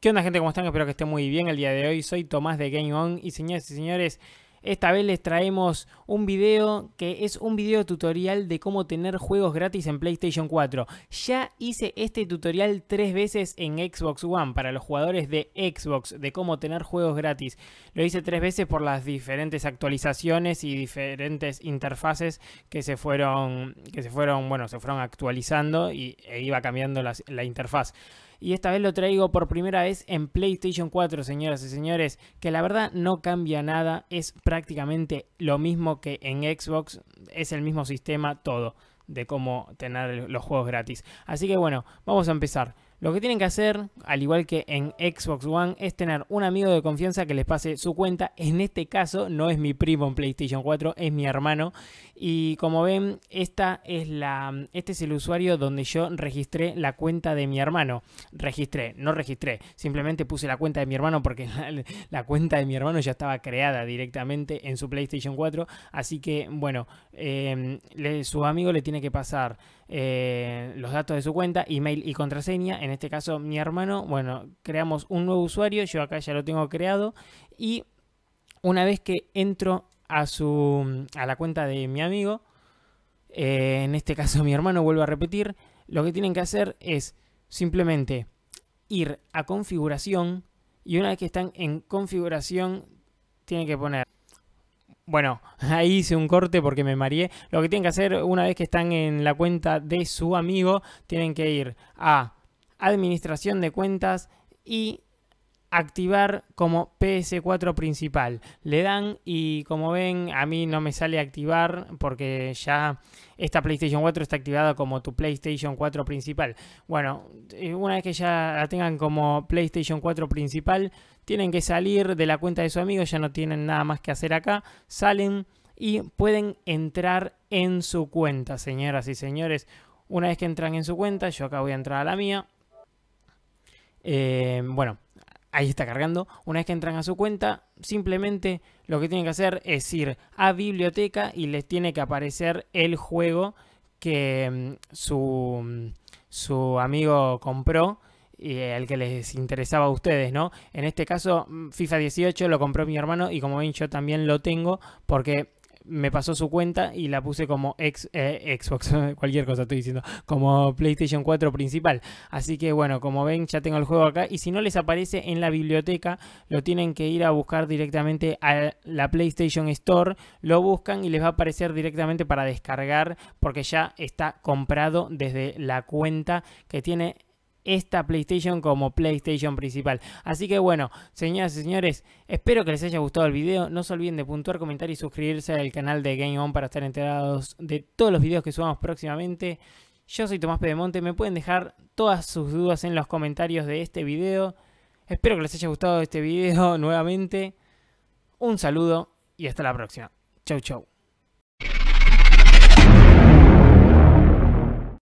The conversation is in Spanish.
¿Qué onda gente? ¿Cómo están? Espero que estén muy bien el día de hoy. Soy Tomás de Game On y señores y señores, esta vez les traemos un video que es un video tutorial de cómo tener juegos gratis en PlayStation 4. Ya hice este tutorial tres veces en Xbox One para los jugadores de Xbox de cómo tener juegos gratis. Lo hice tres veces por las diferentes actualizaciones y diferentes interfaces que se fueron, que se fueron, bueno, se fueron actualizando y, e iba cambiando la, interfaz y esta vez lo traigo por primera vez en PlayStation 4, señoras y señores, que la verdad no cambia nada, es prácticamente lo mismo que en Xbox, es el mismo sistema, todo, de cómo tener los juegos gratis. Así que bueno, vamos a empezar. Lo que tienen que hacer, al igual que en Xbox One, es tener un amigo de confianza que les pase su cuenta. En este caso no es mi primo en PlayStation 4, es mi hermano. Y como ven, esta es la, este es el usuario donde yo registré la cuenta de mi hermano. Registré, no registré, simplemente puse la cuenta de mi hermano porque la, cuenta de mi hermano ya estaba creada directamente en su PlayStation 4. Así que, bueno, em, su amigo le tiene que pasar eh, los datos de su cuenta, email y contraseña en este caso mi hermano, bueno, creamos un nuevo usuario, yo acá ya lo tengo creado y una vez que entro a, su, a la cuenta de mi amigo, eh, en este caso mi hermano, vuelvo a repetir, lo que tienen que hacer es simplemente ir a configuración y una vez que están en configuración tienen que poner bueno, ahí hice un corte porque me mareé. Lo que tienen que hacer una vez que están en la cuenta de su amigo, tienen que ir a administración de cuentas y activar como PS4 principal. Le dan y como ven a mí no me sale activar porque ya esta PlayStation 4 está activada como tu PlayStation 4 principal. Bueno, eh, una vez que ya la tengan como PlayStation 4 principal, tienen que salir de la cuenta de su amigo, ya no tienen nada más que hacer acá, salen y pueden entrar en su cuenta, señoras y señores. Una vez que entran en su cuenta, yo acá voy a entrar a la mía. Eh, bueno, ahí está cargando. Una vez que entran a su cuenta, simplemente lo que tienen que hacer es ir a biblioteca y les tiene que aparecer el juego que mm, su, mm, su amigo compró y el eh, que les interesaba a ustedes, ¿no? En este caso, mm, FIFA 18 lo compró mi hermano y como ven yo también lo tengo porque me pasó su cuenta y la puse como ex, eh, Xbox, cualquier cosa estoy diciendo, como PlayStation 4 principal. Así que bueno, como ven ya tengo el juego acá y si no les aparece en la biblioteca, lo tienen que ir a buscar directamente a la PlayStation Store, lo buscan y les va a aparecer directamente para descargar porque ya está comprado desde la cuenta que tiene esta PlayStation como PlayStation principal. Así que bueno, señoras y señores, espero que les haya gustado el video. No se olviden de puntuar, comentar y suscribirse al canal de Game On para estar enterados de todos los videos que subamos próximamente. Yo soy Tomás Pedemonte, me pueden dejar todas sus dudas en los comentarios de este video. Espero que les haya gustado este video nuevamente. Un saludo y hasta la próxima. Chau chau.